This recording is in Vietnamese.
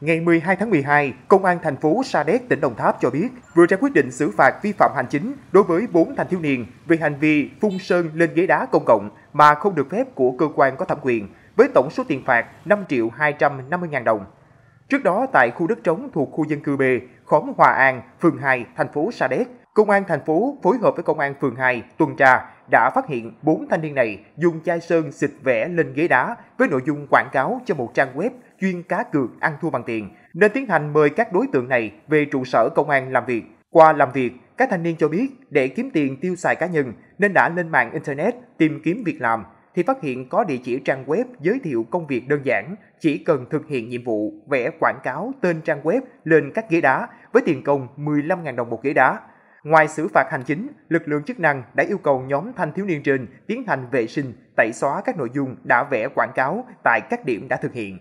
Ngày 12 tháng 12, Công an thành phố Sa Đéc, tỉnh Đồng Tháp cho biết vừa ra quyết định xử phạt vi phạm hành chính đối với 4 thanh thiếu niên về hành vi phun sơn lên ghế đá công cộng mà không được phép của cơ quan có thẩm quyền, với tổng số tiền phạt 5 triệu 250 ngàn đồng. Trước đó, tại khu đất trống thuộc khu dân cư B, khóm Hòa An, phường 2, thành phố Sa Đéc, Công an thành phố phối hợp với công an phường 2 tuần tra đã phát hiện 4 thanh niên này dùng chai sơn xịt vẽ lên ghế đá với nội dung quảng cáo cho một trang web chuyên cá cược ăn thua bằng tiền, nên tiến hành mời các đối tượng này về trụ sở công an làm việc. Qua làm việc, các thanh niên cho biết để kiếm tiền tiêu xài cá nhân nên đã lên mạng Internet tìm kiếm việc làm thì phát hiện có địa chỉ trang web giới thiệu công việc đơn giản, chỉ cần thực hiện nhiệm vụ vẽ quảng cáo tên trang web lên các ghế đá với tiền công 15.000 đồng một ghế đá. Ngoài xử phạt hành chính, lực lượng chức năng đã yêu cầu nhóm thanh thiếu niên trên tiến hành vệ sinh, tẩy xóa các nội dung đã vẽ quảng cáo tại các điểm đã thực hiện.